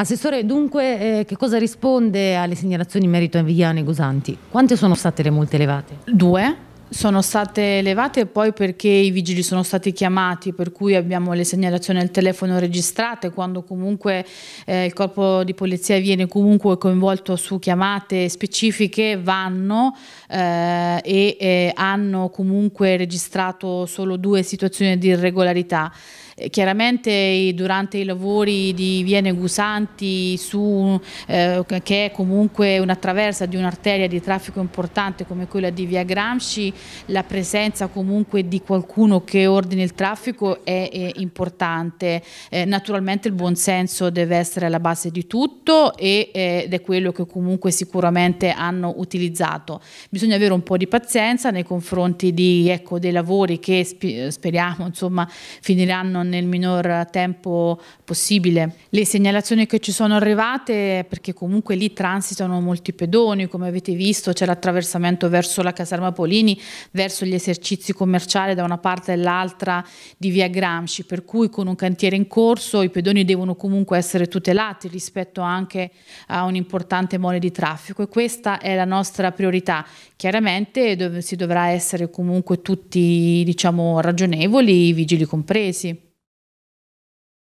Assessore, dunque eh, che cosa risponde alle segnalazioni in merito a Viviane Gusanti? Quante sono state le multe elevate? Due. Sono state elevate poi perché i vigili sono stati chiamati, per cui abbiamo le segnalazioni al telefono registrate, quando comunque eh, il corpo di polizia viene comunque coinvolto su chiamate specifiche, vanno eh, e eh, hanno comunque registrato solo due situazioni di irregolarità. Eh, chiaramente durante i lavori di Viene Gusanti, su, eh, che è comunque una traversa di un'arteria di traffico importante come quella di Via Gramsci, la presenza comunque di qualcuno che ordini il traffico è, è importante. Eh, naturalmente il buonsenso deve essere alla base di tutto e, eh, ed è quello che comunque sicuramente hanno utilizzato. Bisogna avere un po' di pazienza nei confronti di, ecco, dei lavori che speriamo insomma, finiranno nel minor tempo possibile. Le segnalazioni che ci sono arrivate, perché comunque lì transitano molti pedoni, come avete visto c'è l'attraversamento verso la caserma Polini, verso gli esercizi commerciali da una parte e l'altra di via Gramsci, per cui con un cantiere in corso i pedoni devono comunque essere tutelati rispetto anche a un'importante mole di traffico e questa è la nostra priorità. Chiaramente dov si dovrà essere comunque tutti diciamo ragionevoli, i vigili compresi.